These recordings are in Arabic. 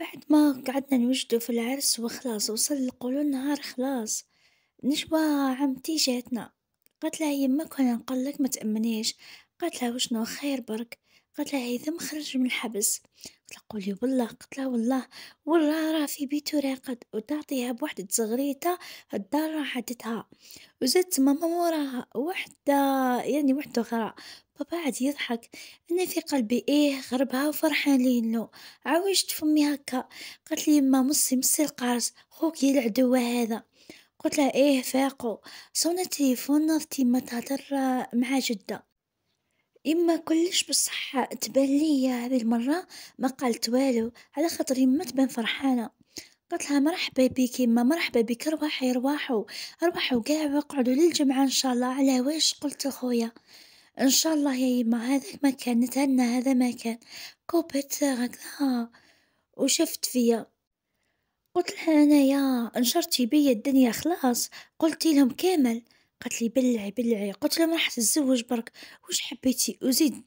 بعد ما قعدنا نوجدو في العرس وخلاص وصل القولون النهار خلاص، نجمة عمتي جاتنا لها يماك وأنا تأمنيش متأمنيش، لها وشنو خير برك، لها هيثم خرج من الحبس، لها قولي قلت لها والله والله راه في بيتو راقد، وتعطيها بوحدة تزغريطة الدار راح عدتها، وزدت ماما موراها وحدة يعني وحدة أخرى. بابا عاد يضحك أنا في قلبي إيه غربها وفرحان لينو عوجت فمي هكا قالت لي يما مصي مصي القارص يا العدو هذا قلت لها إيه فاقو صونا تليفون نظتي ما تهضر مع جدة إما كلش بالصحة تبان ليا هذه المرة ما قالت والو على خاطر يما تبان فرحانة قلت لها مرحبا بك يما مرحبا بك رواحي رواحو رواحو كاع وقعدوا للجمعة إن شاء الله على واش قلت خويا إن شاء الله يا يما هذاك ما كان نتهنى هذا ما كان كوبت هكذا وشفت فيا قلت لها انايا نشرتي بيا الدنيا خلاص قلتي لهم كامل قالت لي بلعي بلعي قلت لهم راح تتزوج برك وش حبيتي وزيد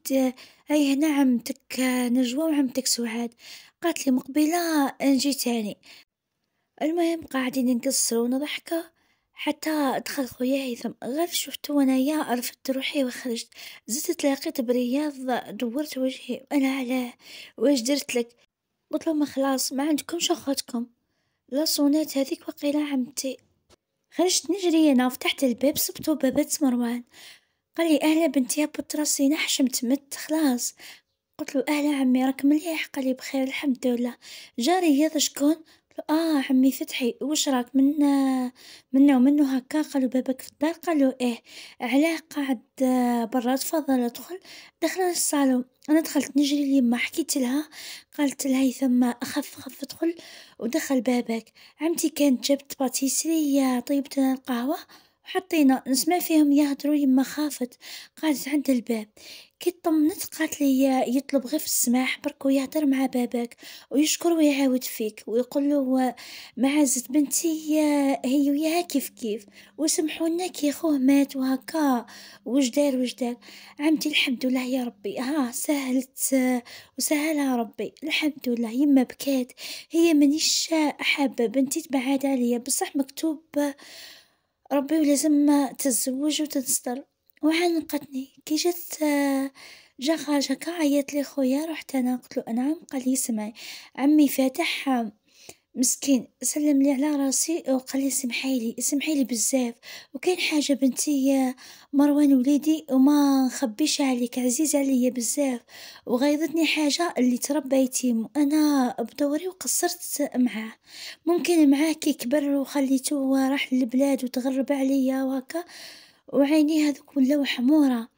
اي هنا عمتك نجوى وعمتك سعاد قالت لي مقبله نجي تاني المهم قاعدين نقصر ونضحكه حتى دخل خويا هيثم غير شفتو أنايا رفدت روحي وخرجت زدت تلاقيت برياض دورت وجهي أنا علاه واش درت لك قلت لهم خلاص ما عندكمش شخوتكم لا صونات هذيك وقيله عمتي خرجت نجري انا فتحت الباب صبتو بابات مروان قال لي اهلا بنتي يا بطراسي حشمت مت خلاص قلت له اهلا عمي راك مليح قال لي بخير الحمد لله جاري رياض شكون آه عمي فتحي وش راك من منا ومنو هكا قالو بابك في الدار قالو إيه علاه قاعد آه، برا تفضل ادخل دخل للصالون أنا دخلت نجري لها حكيتلها قالتلها ثم اخف خف ادخل ودخل بابك عمتي كانت جابت باتيسري آه، طيبت القهوة. وحطينا نسمع فيهم يهدرو يما خافت قعدت عند الباب كي طمنت قالت لي يطلب غير السماح بركو يهدر مع باباك ويشكر ويعاود فيك ويقول له معزة بنتي هي وياها كيف كيف لنا كي خوه مات وهكا وش دار وش دار عمتي الحمد لله يا ربي ها سهلت وسهلها ربي الحمد لله يما بكات هي مانيش حابه بنتي تبعد عليا بصح مكتوب ربي ولازم تتزوج وتتستر وعانقتني كي جات جا خارج هكا عيط لي خويا رحت انا قلت له عم قال لي سمعي عمي فاتح مسكين سلم لي على راسي وقال لي سمحي لي سمحي لي بزاف وكاين حاجه بنتي مروان وليدي وما نخبيش عليك عزيز عليا بزاف وغيظتني حاجه اللي تربى يتيم وانا بدوري وقصرت معاه ممكن معاه كي كبر وخليته راح للبلاد وتغرب عليا وهكا وعيني هذوك ولاو حموره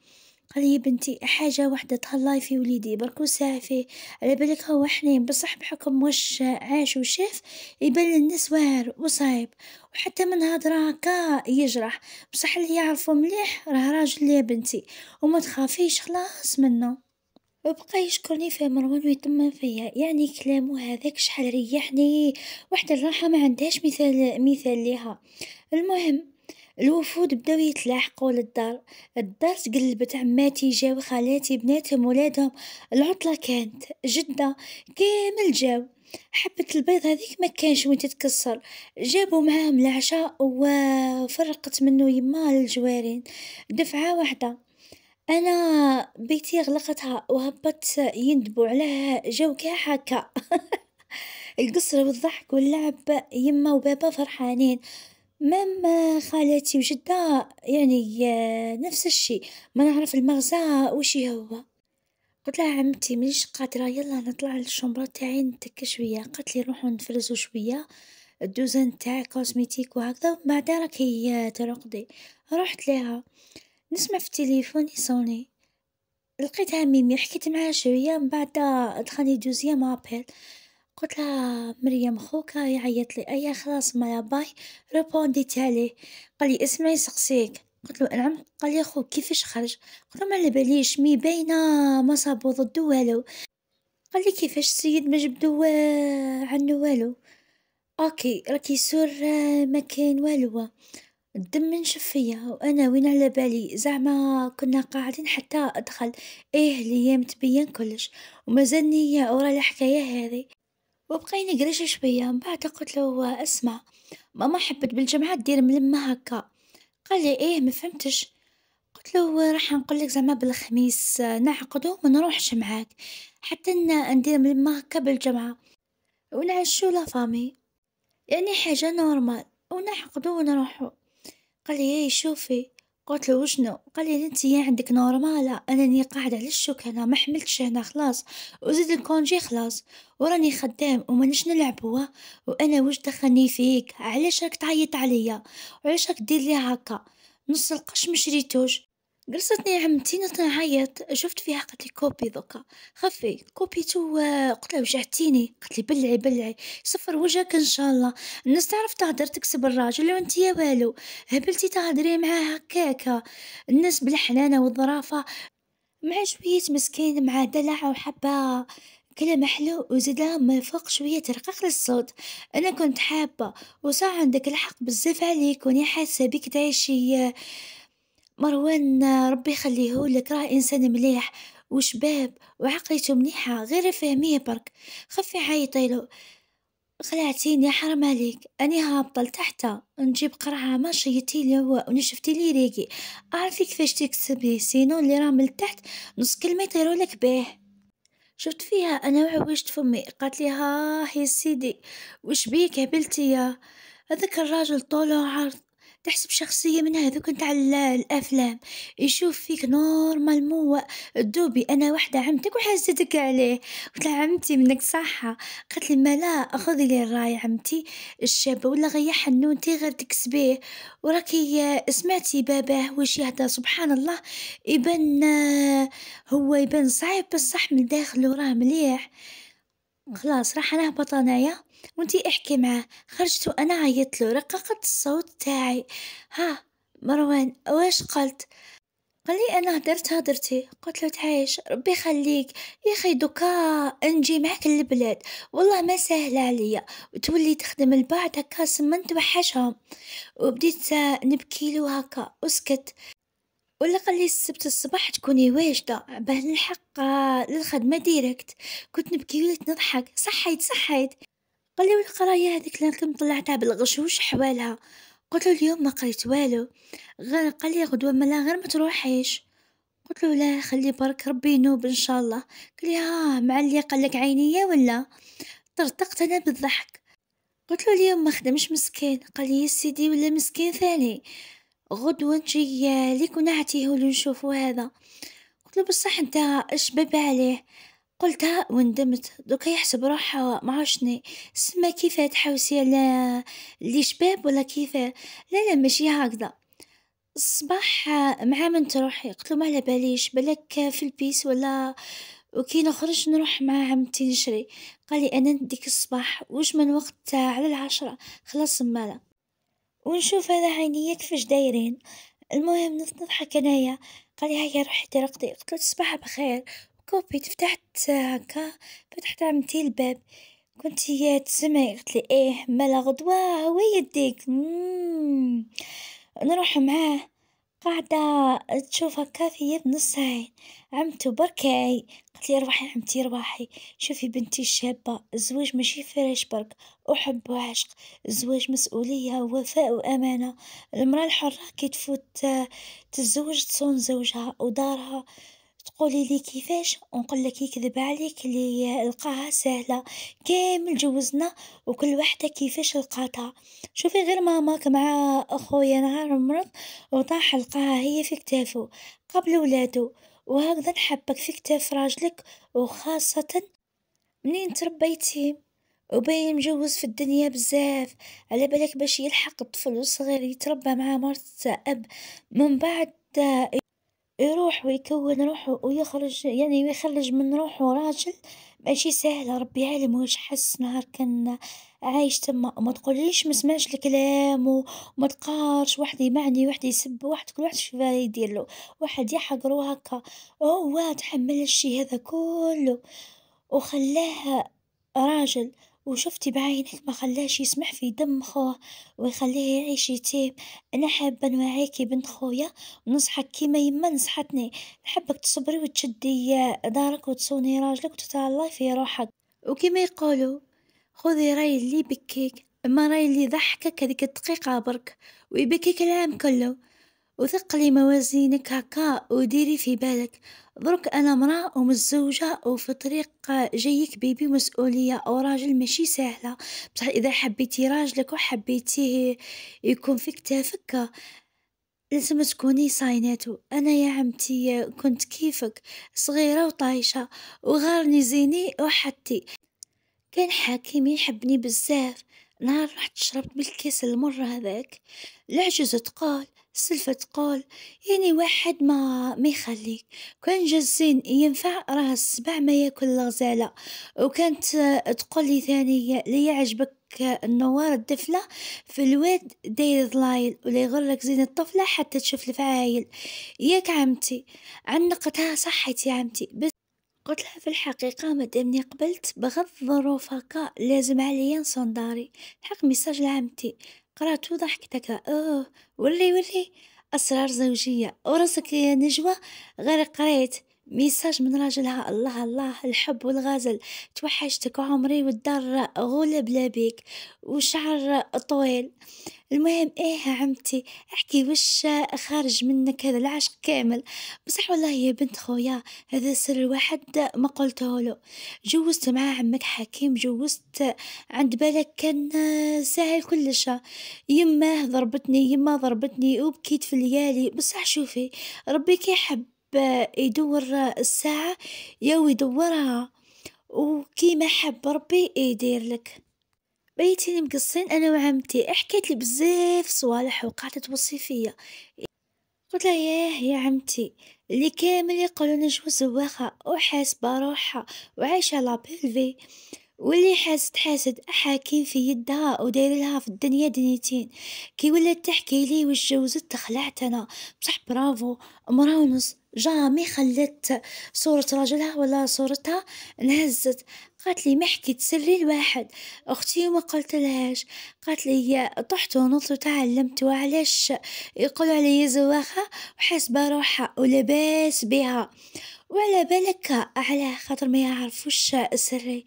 قال لي بنتي حاجة واحدة تهلاي في وليدي بركو ساعة فيه على بالك هو حنين بصح بحكم وش عاش وشاف يبان الناس واعر وصايب وحتى من هضرة هكا يجرح بصح اللي يعرفو مليح راه راجل يا بنتي وما تخافيش خلاص منه وبقى يشكرني في مروان ويطمن فيا يعني كلامه هذاك شحال ريحني وحده الراحة ما عندهاش مثال مثال ليها المهم الوفود بداو يتلاحقو للدار الدار تقلبت عماتي جاو خالاتي بناتهم ولادهم العطلة كانت جدة كامل جاو حبة البيض هذيك ما كانش وين تتكسر جابوا معاهم العشاء وفرقت منه يما الجوارين دفعة واحدة انا بيتي غلقتها وهبت يندبوا عليها جو كاع هكا القصر والضحك واللعب يما وبابا فرحانين مام خالاتي وجدة يعني آه، نفس الشي ما نعرف المغزى وش هو قلت لها عمتي مانيش قادرة يلا نطلع للشومبرا تاعي نتك شوية قلت لي روحوا نفرزو شوية الدوزان تاع كوزميتيك وهكذا ومن بعد راكي ترقدي رحت ليها نسمع في التليفون يصوني لقيتها ميمي حكيت معاها شوية من بعد دخلني دوزيام ابل قلت لها مريم خوك راه يعيط لي ايا خلاص ما باي ريبونديت عليه قال لي اسمعي سقسيك قلت له نعم قال لي خوك كيفاش خرج قلت له ما على باليش مي باينه ما صابو ضدو والو قال لي كيفاش السيد ما جبدو آه، عنو والو اوكي راكي سور آه، ما كاين والو الدم نشف فيا وانا وين على بالي زعما كنا قاعدين حتى ادخل ايه ليام تبين كلش ومازالني يا اورا الحكايه هذه وبقينا قريش شوية من بعد قلت له اسمع ماما حبت بالجمعة دير ملمة هكا قال لي ايه ما فهمتش قلت له راح نقول لك زعما بالخميس نعقدو ما نروحش معاك حتى ندير ملمة هكا بالجمعة ونعشو لا فامي يعني حاجة نورمال ونعقدو ونروحو قال لي ايه شوفي قلت له وشنو قال لي انت يا عندك نورمالة انني قاعدة على الشوكة ما حملتش هنا خلاص وزيد الكونجي خلاص وراني خدام ومانيش نلعب هو وانا واش دخلني فيك علاش راك تعيط عليا وعلاش راك دير لي هكا نص القش مشريتوش جلستني عمتي نتعيط شفت فيها قالت لي كوبي دوكا خفي كوبيتو قلت لها وجعتيني قالت لي بلعي بلعي صفر وجهك ان شاء الله الناس تعرف تهدر تكسب الراجل وانت يا والو هبلتي تهدري معاه هكاكا الناس بالحنانه والظرافه مع شويه مسكين مع دلع وحبه كلام حلو وزيدا ما فوق شوية ترقق للصوت أنا كنت حابة وصار عندك الحق بزاف عليك وني حاسة بك تعيشي مروان ربي يخليه لك راه انسان مليح وشباب وعقليته مليحه غير فهميه برك خفي عيطي له خلعتيني حرام عليك اني هابطه لتحت نجيب قرعه ما شيتي لي هو ونشفتي لي ريقي اعرفي كيفاش تكسبي سينو اللي راه من تحت نص كلمه يطيروا لك بيه شفت فيها انا وعوجت فمي قالت لي ها يا سيدي وش بيك هبلتي يا هذاك الراجل طوله عرض تحسب شخصية من هذوك نتاع الأفلام يشوف فيك مو دوبي أنا وحدة عمتك وحزتك عليه قلت عمتي منك صحة قالت لي ما لا خذي لي الراي عمتي الشابة ولا غي حنونتي غير تكسبيه وراكي سمعتي باباه وش يهدى سبحان الله يبان آه، هو يبان صعيب بصح من داخله راه مليح خلاص راح هبط انايا وانتي احكي معاه خرجت وانا له رققت الصوت تاعي ها مروان واش قلت قال لي انا هدرت هدرتي قلت له تعيش ربي يخليك يا اخي دوكا نجي معك للبلاد والله ما سهله عليا وتولي تخدم البعض هكا سمنت وحشهم وبديت نبكي له هكا وسكت ولا قال لي السبت الصباح تكوني واجده باه نلحق للخدمه ديريكت كنت نبكي وليت نضحك صحيت صحيت قال لي والقرايه هذيك اللي كنت طلعتها بالغشوش حوالها قلت له اليوم ما قريت والو غير قال لي غدوه ملا غير ما تروحيش قلت له لا خلي برك ربي ينوب ان شاء الله قال لي ها اللي قال لك عينيه ولا طرطقت انا بالضحك قلت له اليوم ما خدمش مسكين قال لي يا سيدي ولا مسكين ثاني غدوة نجي ليك ونعتيه ولنشوفو هذا، قلتلو بصح نتا إش باب عليه، قلتها وندمت دوكا يحسب روحه شني سما كيفاه تحوسي على لي شباب ولا كيفاه، لا لا ماشي هكذا، الصباح معامنت روحي قلتلو باليش بلاك في البيس ولا وكي نخرج نروح مع عمتي نشري، قالي أنا نديك الصباح واش من وقت على العشرة خلاص مالا. ونشوف هذا عينيك كيفاش دايرين المهم نضحك انايا قال هيا روحي ترقدي قلت له تصبح بخير كوبي فتحت هكا فتحت عمتي الباب كنت هي تسمعي قلت لي ايه ملا غدوه هو يديك نروح معاه قاعدة تشوفها كافية نص عين عمتو بركاي قلت لي روحي عمتي روحي شوفي بنتي الشابة الزواج ماشي فراش برك أحب وعشق، الزواج مسؤولية ووفاء وأمانة، المرأة الحرة كي تفوت تتزوج تصون زوجها ودارها. تقولي لي كيفاش ونقول لك يكذب عليك اللي لقاها سهله كامل جوزنا وكل وحده كيفاش لقاتها شوفي غير ماماك مع اخويا نهار مرض وطاح لقاها هي في كتافو قبل ولادو وهكذا نحبك في كتاف راجلك وخاصه منين تربيتي وباين مجوز في الدنيا بزاف على بالك باش يلحق الطفل الصغير يتربى مع مرت اب من بعد يروح ويكون روحو ويخرج يعني ويخرج من روحو راجل ماشي سهل ربي يعلم واش حس نهار كان عايش تما، ومتقوليش سمعش الكلام ومتقارش واحد يمعني واحد يسب واحد كل واحد يدير يديرلو، واحد يحقرو هكا وهو تحمل الشي هذا كلو وخلاه راجل. وشفتي بعينك ما خلاش يسمح في دم خوه ويخليه يعيش يتيم أنا حابة نوعيكي بنت خويا ونصحك كيما يما نصحتني نحبك تصبري وتشدي دارك وتصوني راجلك وتتهلاي في روحك وكيما يقولوا خذي راي اللي يبكيك اما راي اللي يضحكك هذيك الدقيقة برك ويبكيك العام كله وثقلي موازينك هكا وديري في بالك درك أنا مرأة ومتزوجة وفي طريق جايك بيبي مسؤولية أو راجل ماشي سهلة بصح إذا حبيتي راجلك وحبيتيه يكون في كتافك لازم تكوني صايناتو انا يا عمتي كنت كيفك صغيره وطايشه وغارني زيني وحتي كان حكيم يحبني بزاف نهار رحت شربت بالكيس المر هذاك العجوز تقال سلفة تقول يعني واحد ما ما يخليك كان جزين ينفع راه السبع ما ياكل الغزاله وكانت تقول لي ثاني لا يعجبك النوار الدفلة في الواد داير ظلايل ولا يغرك زين الطفلة حتى تشوف الفعايل ياك عمتي عنقتها صحتي عمتي بس قلت لها في الحقيقة مادامني قبلت بغض الظروف هكا لازم عليا نصون داري حق ميساج لعمتي قرات وضحكتك هكا أوه ولي ولي أسرار زوجية وراسك يا نجوى غير قريت ميساج من راجلها الله الله الحب والغزل توحشتك عمري والدار غلب لبيك وشعر طويل المهم ايه عمتي احكي وش خارج منك هذا العشق كامل بصح والله يا بنت خويا هذا سر واحد ما قلته له جوزت مع عمك حكيم جوزت عند بالك كان سهل كلش يماه ضربتني يما ضربتني وبكيت في الليالي بصح شوفي ربي كيحب يدور الساعة ياو يدورها وكيما حب ربي يدير لك بيتين مقصين انا وعمتي حكيت لي بزاف صوالح وقعت توصي فيا قلت لها ياه يا عمتي اللي كامل يقولون جو زواخه وحاسبه روحها وعايشه لابيل في واللي حاسد حاسد أحاكين في يدها وداير لها في الدنيا دنيتين كي ولات تحكي لي واش جوزت تخلعت أنا بصح برافو مرا ونص جامي خلت صورة راجلها ولا صورتها انهزت قالت لي ما حكيت سري لواحد اختي ما قلت لهاش قالت لي طحت ونط وتعلمت وعلاش يقول علي زواخه وحاسبه روحها ولباس بها وعلى بالك على خاطر ما يعرفوش سري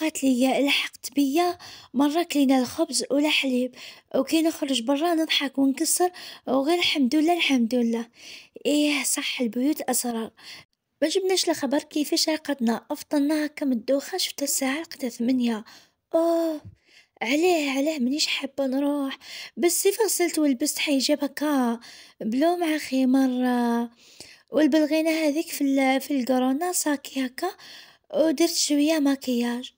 قالت لي لحقت بيا مره كلينا الخبز ولا حليب وكي نخرج برا نضحك ونكسر وغير الحمد لله الحمد لله ايه صح البيوت اسرار ما جبناش الخبر كيفاش رقدنا افطرنا هكا من الدوخه شفت الساعه لقيتها ثمانية اوه عليه عليه منيش حابه نروح بس غسلت ولبست حجاب هكا بلو مع مره والبلغينه هذيك في في الكورونا ساكي هكا ودرت شويه ماكياج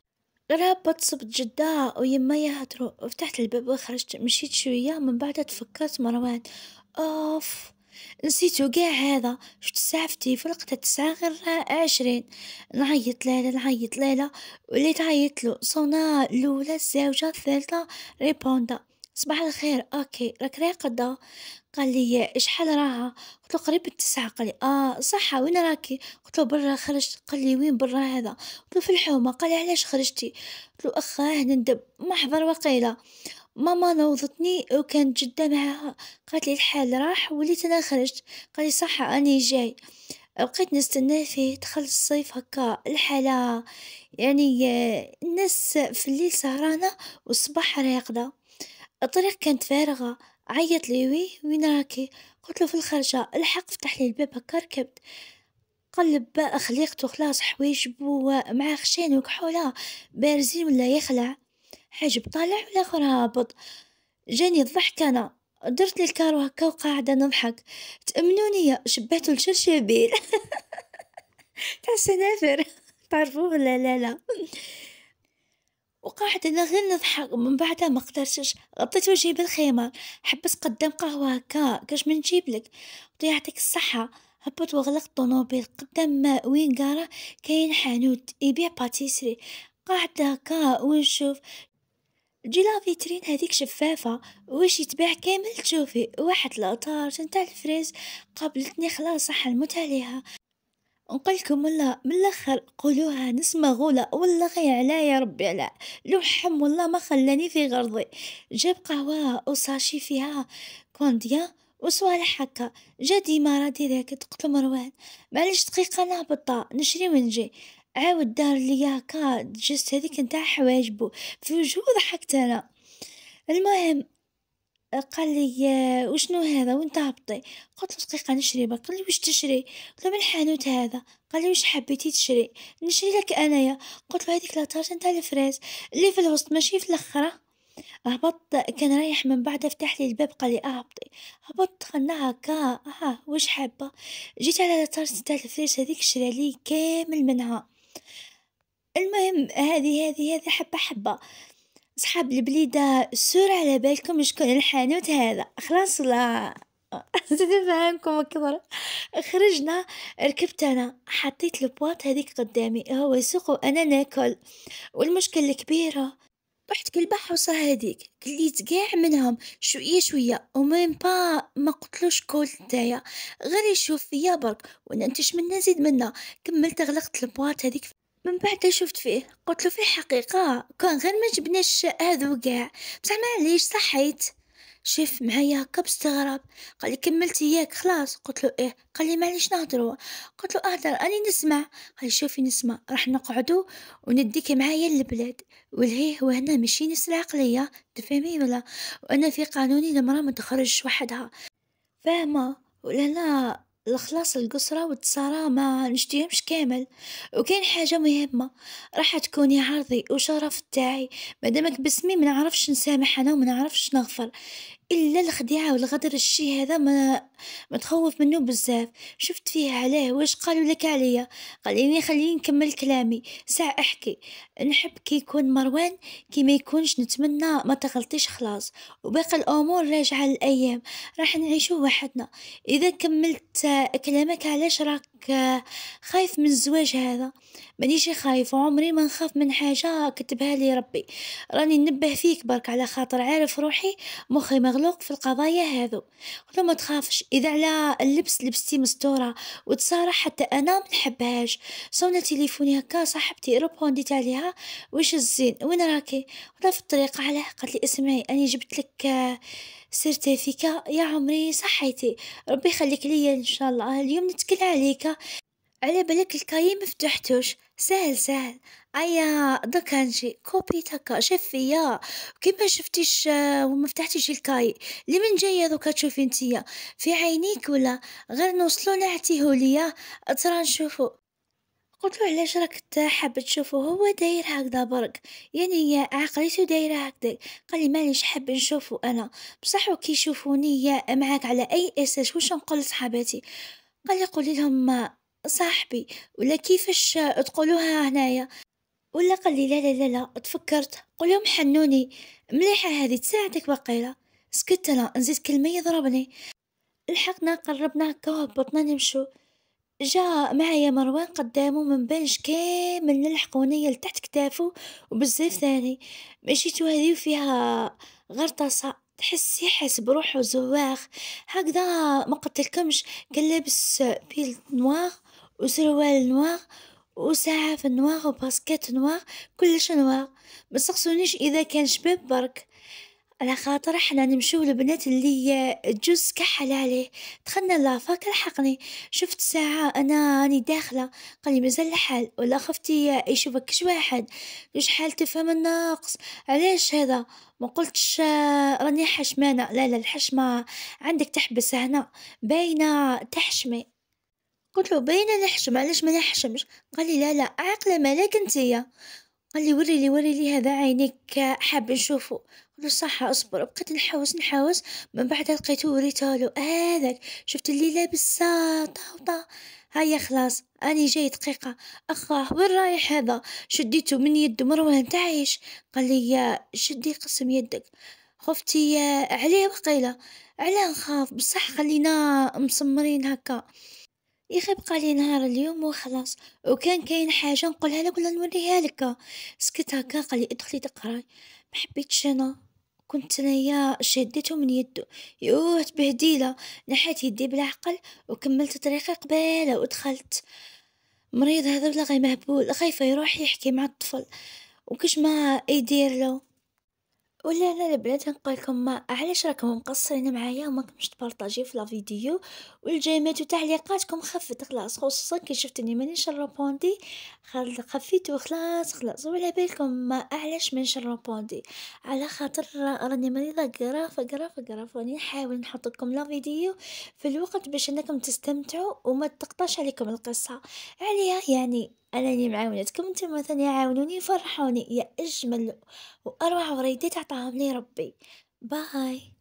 غير هبط صبت جدا ويما يهدرو فتحت الباب وخرجت مشيت شوية من بعد تفكرت مروان اوف نسيتو قاع هذا شفت الساعة في التليفون لقيتها تسعة غير عشرين نعيط ليلى نعيط ليلى وليت عيطلو صونا الأولى الزوجة الثالثة ريبوندا صباح الخير اوكي راك راقدة قال لي شحال راها قلت له قريب التسعة قال لي اه صحة وين راكي قلت له برا خرجت قال لي وين برا هذا قلت له في الحومة قال لي علاش خرجتي قلت له اخاه نندب ما حضر وقيلة ماما نوضتني وكانت جدا معها قالت لي الحال راح وليت انا خرجت قال لي صحة اني جاي بقيت نستنى فيه دخل الصيف هكا الحالة يعني الناس في الليل سهرانة والصباح راقدة الطريق كانت فارغة عيط لي وي وين راكي له في الخرجة الحق فتحلي الباب هكا ركبت قلب خليقتو خلاص حوايجبو مع خشين وكحولة بارزين ولا يخلع حجب طالع ولاخر هابط جاني الضحك أنا درت لي الكارو هكا وقاعدة نضحك تأمنوني شبعتو لشرشبيل تاع السنافر تعرفوه لا لا لا وقعدت انا غير نضحك من بعدها ما قدرتش غطيت وجهي بالخيمه حبس قدام قهوه هكا كاش ما نجيبلك يعطيك الصحه هبط وغلق الطوموبيل قدام ما وين قاره كاين حانوت يبيع باتيسري قاعدة هكا ونشوف جي لا فيترين هذيك شفافة واش يتباع كامل تشوفي واحد الأطار تاع الفريز قابلتني خلاص صح المتعة نقولكم والله من الاخر قولوها نسمة غولة والله غي على يا ربي على لوحم والله ما خلاني في غرضي جاب قهوة وصاشي فيها كونديا وسوال حكا جا ديما رادي ذاك تقتل مروان معليش دقيقة نهبطة نشري ونجي عاود دار ليا كاد جست هذيك نتاع حواجبو في وجهو ضحكت انا المهم قال لي آه، وشنو هذا وين تهبطي قلت له دقيقه نشري برك قال لي واش تشري قلت له من الحانوت هذا قال لي واش حبيتي تشري نشري لك انايا قلت له هذيك لا نتاع الفريز اللي في الوسط ماشي في الاخره هبط كان رايح من بعد فتح لي الباب قال لي اهبطي هبط خلنا هكا اه واش حابه جيت على لاطارجه نتاع الفريز هذيك شرى لي كامل منها المهم هذه هذه هذه حبه حبه صحاب البليدة سور على بالكم شكون الحانوت هذا خلاص لا فاهمكم اكثر خرجنا ركبت انا حطيت البواط هذيك قدامي هو يسوق وانا ناكل والمشكل الكبيره رحت كل بحوصة هذيك كليت كاع منهم شوية شوية ومين با ما قتلوش كل نتايا غير يشوف فيا برك وانا انتش منا زيد منا كملت غلقت البواط هذيك من بعد شفت فيه قلت له في حقيقة كان غير ما جبناش هذو كاع بصح معليش صحيت شاف معايا هكا باستغراب قال لي كملت ياك خلاص قلت له ايه قال لي معليش نهضروا قلت له اهدر اني نسمع قال لي شوفي نسمع راح نقعدوا ونديك معايا للبلاد هو هنا ماشي نسرع عقليه تفهمي ولا وانا في قانوني المراه ما تخرجش وحدها فاهمه ولا لا الخلاص القسرة والتسارى ما نشتيهمش كامل وكاين حاجه مهمه راح تكوني عرضي وشرف تاعي مادامك باسمي ما نعرفش نسامح انا وما نعرفش نغفر إلا الخديعة والغدر الشي هذا ما متخوف منه بزاف شفت فيه عليه واش قالوا لك عليا خليني خليني نكمل كلامي ساع احكي نحب كي يكون مروان كي ما يكونش نتمنى ما تغلطيش خلاص وباقي الامور راجعه للايام راح نعيشو وحدنا اذا كملت كلامك علاش راك راك خايف من الزواج هذا مانيش خايفة عمري ما نخاف من حاجة كتبها لي ربي راني ننبه فيك برك على خاطر عارف روحي مخي مغلوق في القضايا هذو قلت ما تخافش اذا على اللبس لبستي مستورة وتصارح حتى انا ما نحبهاش صونا تليفوني هكا صاحبتي ربونديت عليها وش الزين وين راكي ولا في الطريق علاه قالت لي اسمعي اني جبت لك سرتي فيك يا عمري صحيتي ربي يخليك ليا ان شاء الله اليوم نتكل عليك على بالك الكاي مفتحتوش سهل سهل ايا دركا نجي كوبيت تاكا شاف فيا كيما شفتيش آه، وما فتحتيش الكاي لي من جايه دوكا تشوفي نتيا في عينيك ولا غير نوصلو نعتيهو ليا ترى نشوفو قلت له علاش راك تا حاب تشوفو هو داير هكذا برك يعني عقليتو دايرة قال قالي معليش حاب نشوفو أنا بصح كي يشوفوني معاك على أي أساس واش نقول لصحاباتي، قالي قوليلهم صاحبي ولا كيفاش تقولوها هنايا، ولا قالي لا لا لا لا تفكرت قوليهم حنوني مليحة هذه تساعدك وقيله سكت أنا نزيد كلمة يضربني، لحقنا قربنا هكا وهبطنا نمشو. جا معايا مروان قدامو بنج كامل نلحقوني لتحت كتافو وبزاف ثاني مشيتو هذي وفيها غير تحس يحس بروحو زواخ هكذا ما قلتلكمش كان لابس بيلت نوار وسروال نوار وساعة في نوار وباسكات نوار كلش نوار ما اذا كان شباب برك على خاطر احنا نمشيو لبنات اللي جوز كحل عليه دخلنا لافا لحقني شفت ساعة انا راني داخلة قالي مازال الحال ولا خفتي يشوفك كش واحد كش حال تفهم الناقص علاش هذا ما قلتش راني حشمانة لا لا الحشمة عندك تحبس هنا باينة تحشمي قلت له باينة نحشم علاش ما نحشمش قال لي لا لا عاقلة مالك انتيا قال لي وري لي وري لي هذا عينيك حاب نشوفه قلت صح اصبر بقيت نحوس نحوس من بعدها لقيتو وريتالو هذاك شفت اللي لابس طاوطا هيا خلاص اني جاي دقيقة اخاه وين رايح هذا شديتو من يد مروان تعيش قال لي شدي قسم يدك خفتي عليه وقيلة علاه نخاف بصح خلينا مسمرين هكا يخي بقى لي نهار اليوم وخلاص وكان كاين حاجه نقولها لك ولا نوريها لك سكت هكا قال لي ادخلي تقراي ما حبيتش انا كنت أنايا شديته من يدو يوه تبهديلة نحيت يدي بالعقل وكملت طريقي قبالة ودخلت مريض هذا بلا غير مهبول خايفة يروح يحكي مع الطفل وكش ما يدير له ولا انا البنات نقول لكم علاش راكم مقصرين معايا وما كنتش تبارطاجي في لا فيديو والجيمات وتعليقاتكم خفت خلاص خصوصا كي شفت اني مانيش روبوندي خفيت وخلاص خلاص وعلى بالكم ما علاش مانيش روبوندي على خاطر راني مريضه قراف قراف قراف راني نحاول نحط لكم لا فيديو في الوقت باش انكم تستمتعوا وما تقطعش عليكم القصه عليها يعني انني معاونتكم نتوما ثاني عاونوني فرحوني يا اجمل واروع وريدات عطاهم لي ربي باي